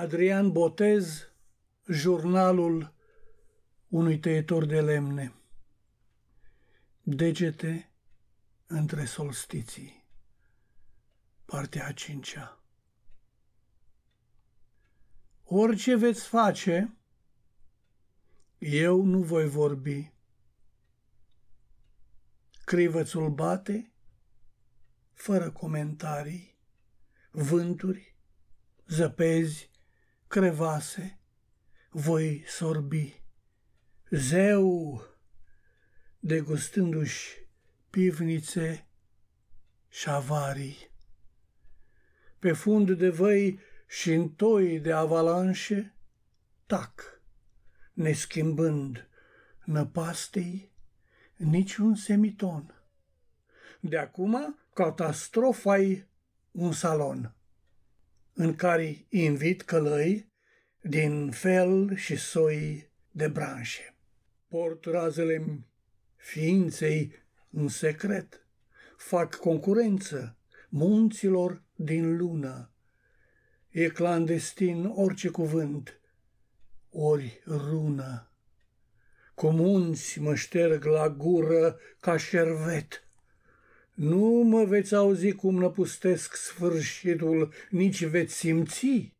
Adrian Botez, jurnalul unui tăietor de lemne. Degete între solstiții. Partea a cincea. Orice veți face, eu nu voi vorbi. Crivățul bate, fără comentarii, vânturi, zăpezi, crevase voi sorbi. Zeu, degustându-și pivnițe și avarii. Pe fund de văi și toi de avalanșe, tac, neschimbând năpastei niciun semiton. De acum, catastrofa un salon în care invit călăi din fel și soi de branșe. Port razele ființei în secret, fac concurență munților din lună. E clandestin orice cuvânt, ori rună. Cu munți mă șterg la gură ca șervet – nu mă veți auzi cum năpustesc sfârșitul, nici veți simți.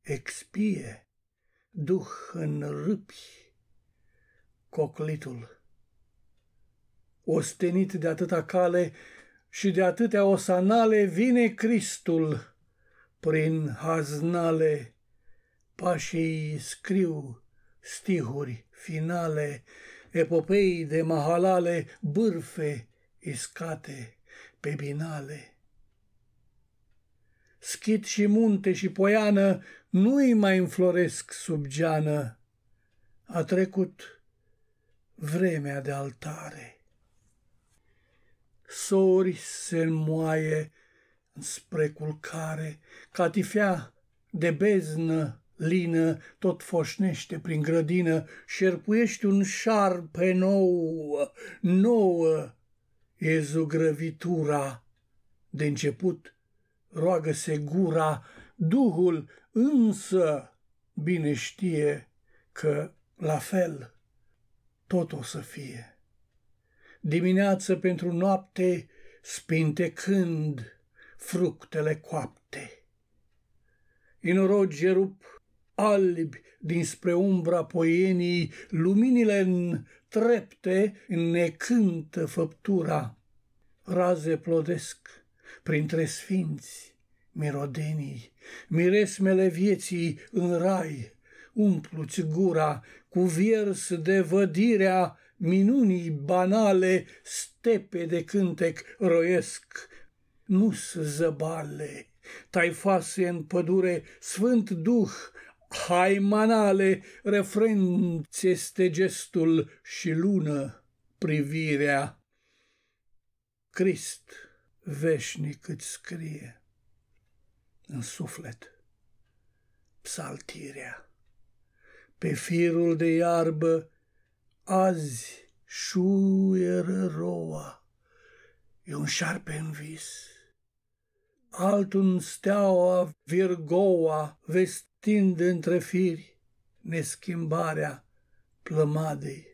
Expie, duh în râpi, coclitul. Ostenit de atâta cale și de atâtea osanale, vine Cristul prin haznale. Pașii scriu stihuri finale, epopei de mahalale, bârfe, iscate pe binale. Schit și munte și poiană nu-i mai înfloresc sub geană. A trecut vremea de altare. Sori se moaie spre culcare, catifea de beznă lină tot foșnește prin grădină, șerpuiești un șarpe pe nouă, nouă ezugrăvitura. De început roagă-se gura, Duhul însă bine știe că la fel tot o să fie. Dimineață pentru noapte spinte când fructele coapte. Inorogi rup albi dinspre umbra poienii, luminile în trepte ne cântă făptura, raze plodesc printre sfinți, mirodenii, miresmele vieții în rai, umpluți gura cu viers de vădirea minunii banale, stepe de cântec roiesc, nu-s zăbale, taifase în pădure, sfânt duh haimanale, refrenț este gestul și lună privirea. Crist veșnic îți scrie în suflet psaltirea. Pe firul de iarbă azi șuieră roa, e un șarpe în vis. Altun steaua, virgoa, vest Tind între firi neschimbarea plămadei.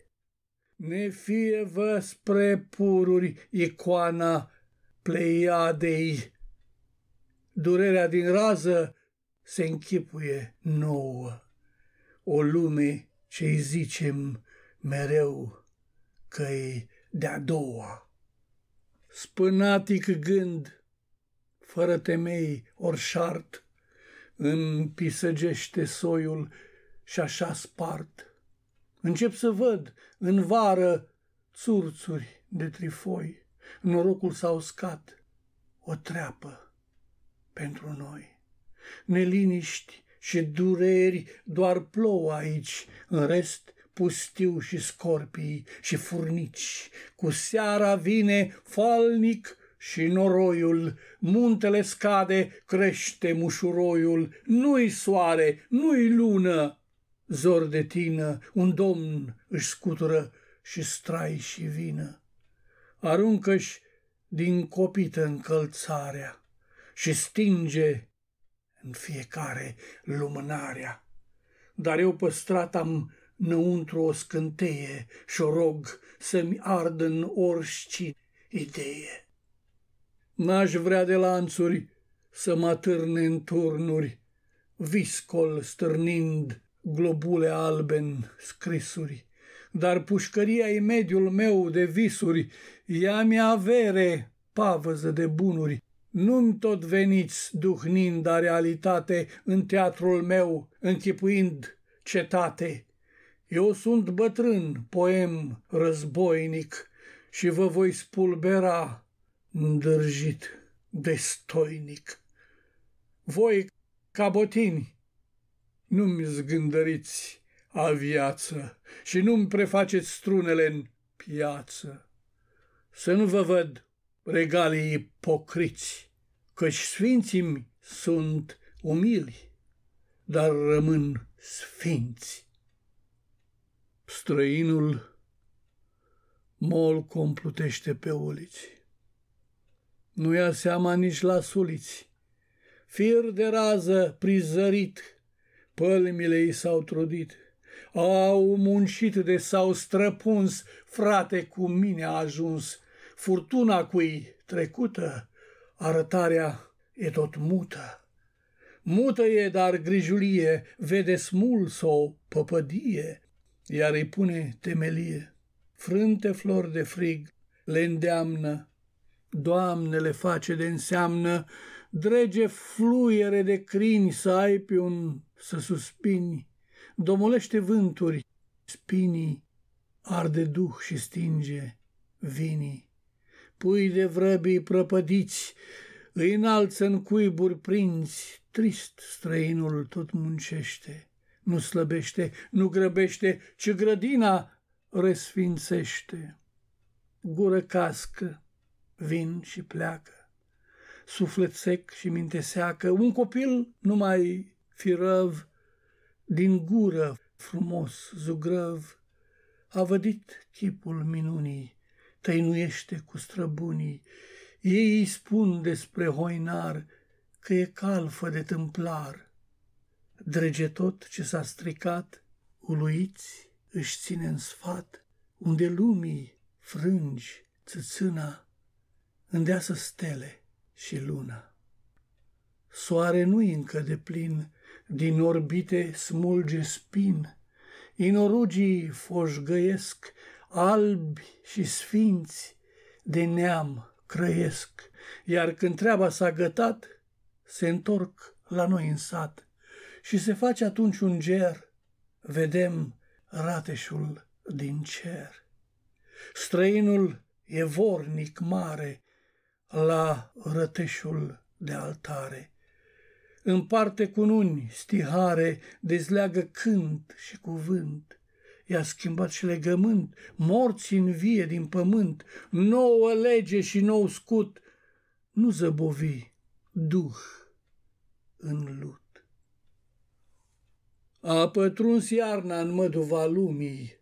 Ne fie vă spre pururi icoana pleiadei. Durerea din rază se închipuie nouă. O lume ce-i zicem mereu că-i de-a doua. Spânatic gând, fără temei, orșart, împisăgește soiul și așa spart. Încep să văd în vară țurțuri de trifoi, norocul s-a uscat, o treapă pentru noi. Neliniști și dureri doar plouă aici, în rest pustiu și scorpii și furnici. Cu seara vine falnic și noroiul, muntele scade, crește mușuroiul, nu-i soare, nu-i lună. Zor de tină, un domn își scutură și strai și vină. Aruncă-și din copită încălțarea și stinge în fiecare lumânarea. Dar eu păstrat am înăuntru o scânteie și o rog să-mi ardă în orice idee. N-aș vrea de lanțuri să mă târne în turnuri, viscol stârnind globule albe în scrisuri. Dar pușcăria e mediul meu de visuri, ea mi-a avere, pavăză de bunuri. Nu-mi tot veniți duhnind a realitate în teatrul meu, închipuind cetate. Eu sunt bătrân, poem războinic, și vă voi spulbera îndârjit, destoinic. Voi, cabotini, nu-mi zgândăriți a viață și nu-mi prefaceți strunele în piață. Să nu vă văd regalii ipocriți, căci sfinții sunt umili, dar rămân sfinți. Străinul mol complutește pe uliți nu ia seama nici la suliți. Fir de rază prizărit, pălmile i s-au trudit, au muncit de s-au străpuns, frate cu mine a ajuns, furtuna cui trecută, arătarea e tot mută. Mută e, dar grijulie, vede smul sau păpădie, iar îi pune temelie. Frânte flori de frig le îndeamnă Doamne, le face de înseamnă, drege fluiere de crini să ai pe un să suspini, domolește vânturi, spinii, arde duh și stinge vinii. Pui de vrăbii prăpădiți, îi înalță în cuiburi prinți, trist străinul tot muncește, nu slăbește, nu grăbește, ci grădina resfințește. Gură cască, vin și pleacă. Suflet sec și minte seacă, un copil numai firăv, din gură frumos zugrăv, a vădit chipul minunii, tăinuiește cu străbunii, ei îi spun despre hoinar că e calfă de tâmplar. Drege tot ce s-a stricat, uluiți își ține în sfat, unde lumii, frângi, țâțâna, îndeasă stele și luna. Soare nu încă de plin, din orbite smulge spin, inorugii foșgăiesc, albi și sfinți de neam crăiesc, iar când treaba s-a gătat, se întorc la noi în sat și se face atunci un ger, vedem rateșul din cer. Străinul e vornic mare, la rătășul de altare. în parte cu nuni stihare, dezleagă cânt și cuvânt. I-a schimbat și legământ, morți în vie din pământ, nouă lege și nou scut. Nu zăbovi, duh în lut. A pătruns iarna în măduva lumii,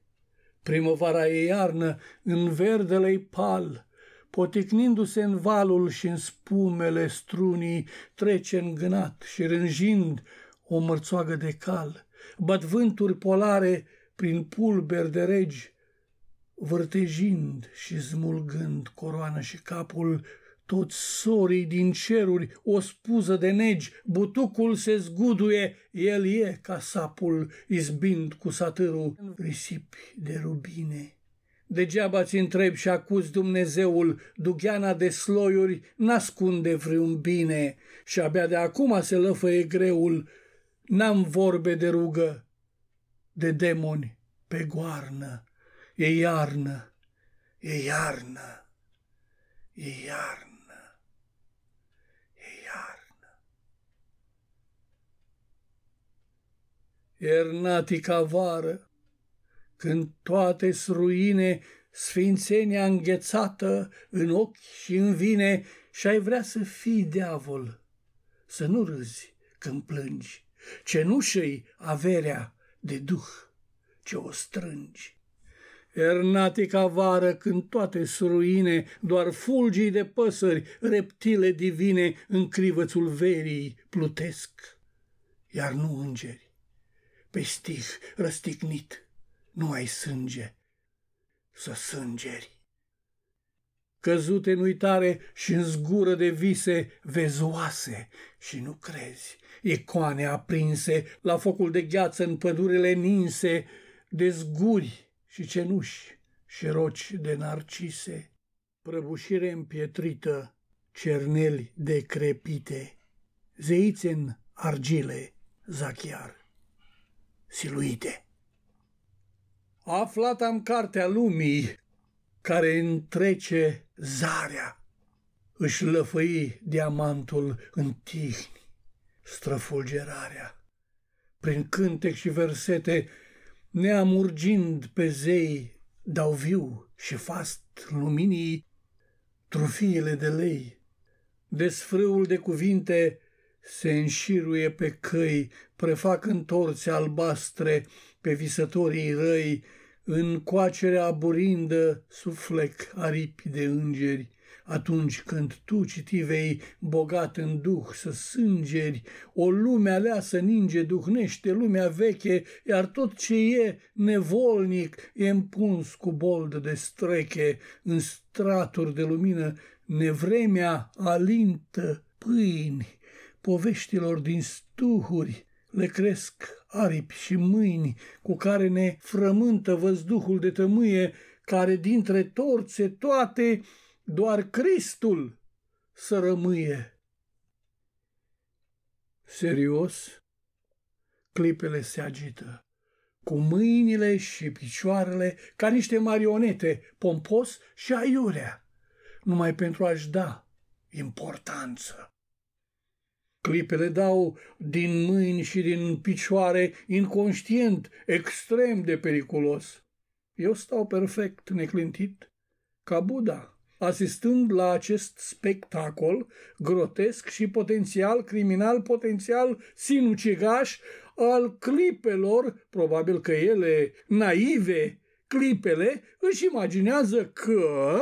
primăvara e iarnă, în verdele pal, poticnindu-se în valul și în spumele strunii, trece îngânat și rânjind o mărțoagă de cal, bat vânturi polare prin pulber de regi, vârtejind și zmulgând coroana și capul, toți sorii din ceruri, o spuză de negi, butucul se zguduie, el e ca sapul, izbind cu satârul risipi de rubine. Degeaba ți întreb și acuz Dumnezeul, dugheana de sloiuri n-ascunde vreun bine și abia de acum se lăfăie greul, n-am vorbe de rugă, de demoni pe goarnă, e iarnă, e iarnă, e iarnă, e iarnă. Iernatica vară, când toate sruine, sfințenia înghețată în ochi și în vine și ai vrea să fii diavol. Să nu râzi când plângi, nu i averea de duh ce o strângi. Ernatica vară când toate suruine, doar fulgii de păsări, reptile divine în crivățul verii plutesc, iar nu îngeri, pe stih răstignit nu ai sânge, să sângeri. Căzute în uitare și în zgură de vise vezoase și nu crezi, icoane aprinse la focul de gheață în pădurile ninse, de zguri și cenuși și roci de narcise, prăbușire împietrită, cerneli decrepite, zeițe în argile, zachiar, siluite aflat am cartea lumii care întrece zarea. Își lăfăi diamantul în tihni, străfulgerarea. Prin cântec și versete, neamurgind pe zei, dau viu și fast luminii trufiile de lei. Desfrâul de cuvinte se înșiruie pe căi, prefac întorțe albastre pe visătorii răi, în coacerea aburindă suflec aripi de îngeri, atunci când tu citivei bogat în duh să sângeri, o lume aleasă ninge duhnește lumea veche, iar tot ce e nevolnic e împuns cu bold de streche, în straturi de lumină nevremea alintă pâini, poveștilor din stuhuri, le cresc aripi și mâini cu care ne frământă văzduhul de tămâie, care dintre torțe toate doar Cristul să rămâie. Serios? Clipele se agită, cu mâinile și picioarele ca niște marionete, pompos și aiurea, numai pentru a-și da importanță. Clipele dau din mâini și din picioare, inconștient, extrem de periculos. Eu stau perfect neclintit, ca Buddha, asistând la acest spectacol grotesc și potențial criminal, potențial sinucigaș al clipelor, probabil că ele naive, clipele, își imaginează că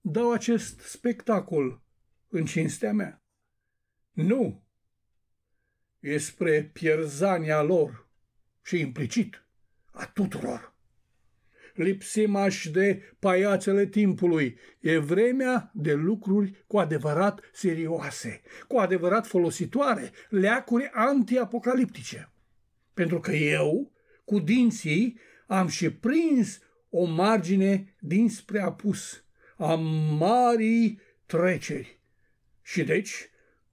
dau acest spectacol în cinstea mea. Nu. E spre pierzania lor și implicit a tuturor. Lipsim aș de paiațele timpului. E vremea de lucruri cu adevărat serioase, cu adevărat folositoare, leacuri antiapocaliptice. Pentru că eu, cu dinții, am și prins o margine dinspre apus a marii treceri. Și deci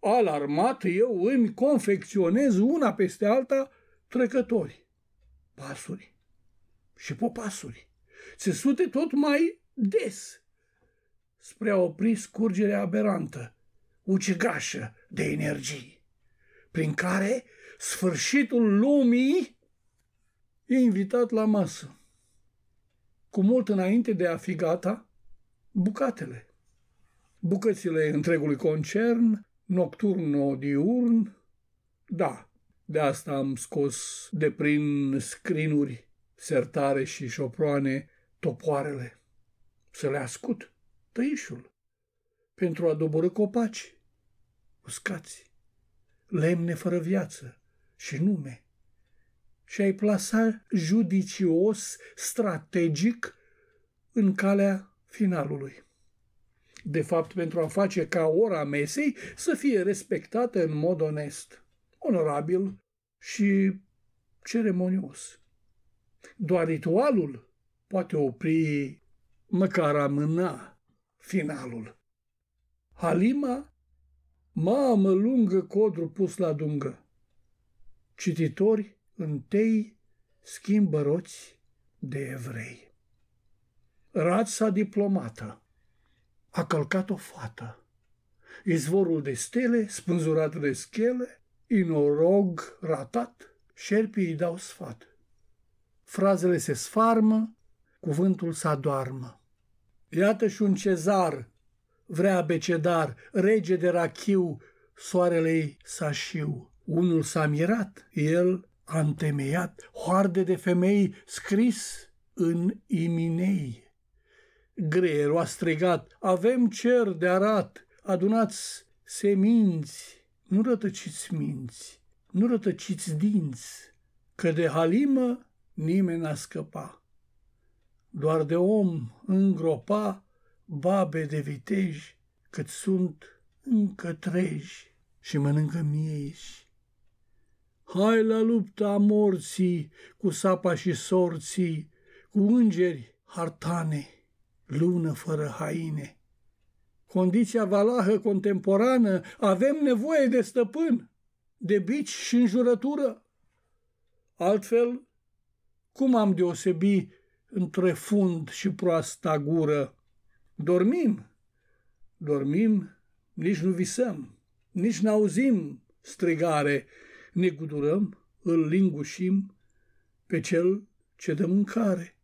alarmat, eu îmi confecționez una peste alta trecători, pasuri și popasuri, țesute tot mai des spre a opri scurgerea aberantă, ucigașă de energie, prin care sfârșitul lumii e invitat la masă. Cu mult înainte de a fi gata, bucatele, bucățile întregului concern, nocturno-diurn, da, de asta am scos de prin scrinuri, sertare și șoproane topoarele, să le ascut tăișul, pentru a dobori copaci, uscați, lemne fără viață și nume. Și ai plasa judicios, strategic, în calea finalului de fapt pentru a face ca ora mesei să fie respectată în mod onest, onorabil și ceremonios. Doar ritualul poate opri, măcar amâna, finalul. Halima, mamă lungă codru pus la dungă. Cititori întei schimbă roți de evrei. Rața diplomată a călcat o fată. Izvorul de stele, spânzurat de schele, inorog ratat, șerpii îi dau sfat. Frazele se sfarmă, cuvântul s-adoarmă. Iată și un cezar, vrea becedar, rege de rachiu, soarelei sașiu. Unul s-a mirat, el a întemeiat hoarde de femei scris în iminei greierul a strigat, avem cer de arat, adunați seminți, nu rătăciți minți, nu rătăciți dinți, că de halimă nimeni n-a scăpa. Doar de om îngropa babe de vitej, cât sunt încă treji și mănâncă mieși. Hai la lupta morții cu sapa și sorții, cu îngeri hartane lună fără haine. Condiția valahă contemporană, avem nevoie de stăpân, de bici și înjurătură. Altfel, cum am deosebi între fund și proasta gură? Dormim, dormim, nici nu visăm, nici n-auzim strigare, ne gudurăm, îl lingușim pe cel ce dă mâncare.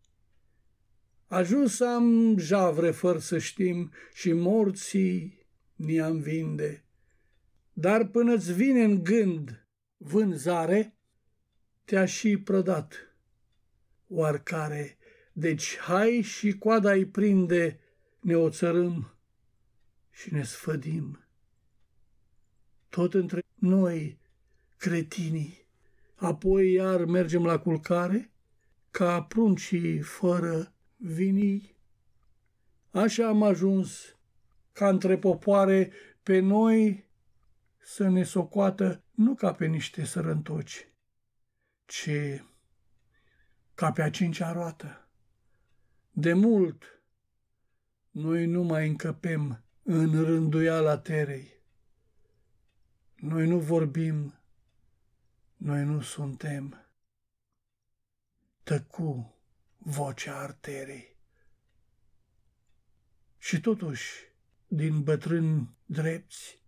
Ajuns am javre fără să știm și morții ni-am vinde. Dar până-ți vine în gând vânzare, te-a și prădat. Oarcare, deci hai și coada-i prinde, ne oțărâm și ne sfădim. Tot între noi, cretinii, apoi iar mergem la culcare, ca pruncii fără vini. Așa am ajuns ca între popoare pe noi să ne socoată nu ca pe niște sărăntoci, ci ca pe a cincea roată. De mult noi nu mai încăpem în rânduiala terei. Noi nu vorbim, noi nu suntem. Tăcu vocea arterei. Și totuși, din bătrâni drepți,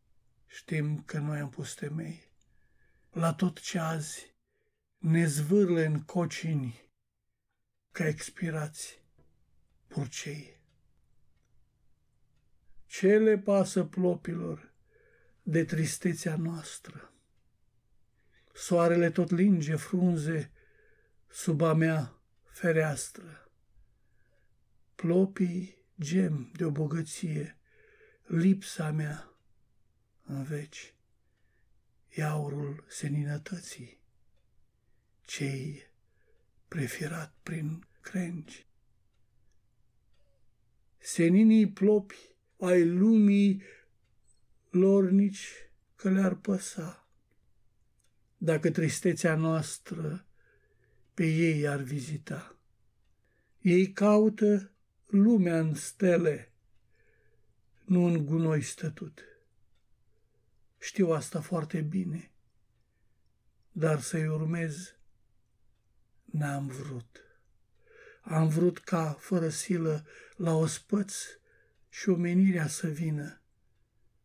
știm că noi am pus temei. La tot ce azi ne zvârle în cocini ca expirați purcei. Ce le pasă plopilor de tristețea noastră? Soarele tot linge frunze sub a mea fereastră. Plopii gem de o bogăție, lipsa mea în veci, iaurul seninătății, cei preferat prin crengi. Seninii plopi ai lumii lor nici că le-ar păsa. Dacă tristețea noastră pe ei ar vizita. Ei caută lumea în stele, nu în gunoi stătut. Știu asta foarte bine, dar să-i urmez n-am vrut. Am vrut ca, fără silă, la ospăț și omenirea să vină,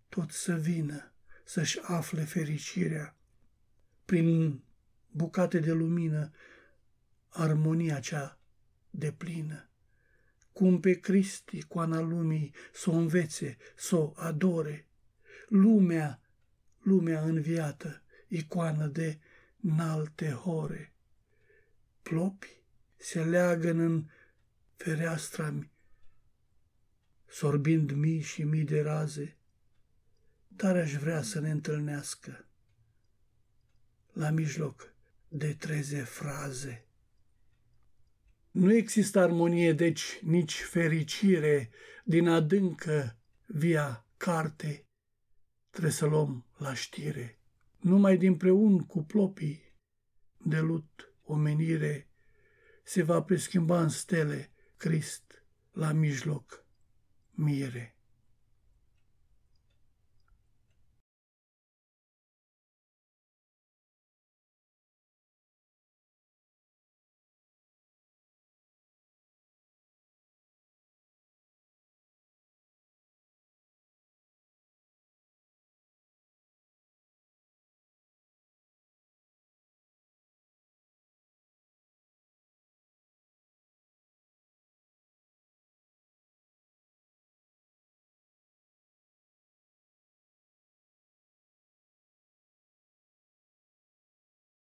tot să vină, să-și afle fericirea prin bucate de lumină armonia cea de plină. Cum pe Cristi, coana lumii, s-o învețe, s-o adore. Lumea, lumea înviată, icoană de nalte hore. Plopi se leagă în fereastra mi, sorbind mii și mii de raze, dar aș vrea să ne întâlnească la mijloc de treze fraze. Nu există armonie, deci, nici fericire din adâncă via carte. Trebuie să luăm la știre. Numai dinpreun cu plopii de lut omenire se va preschimba în stele Crist la mijloc mire.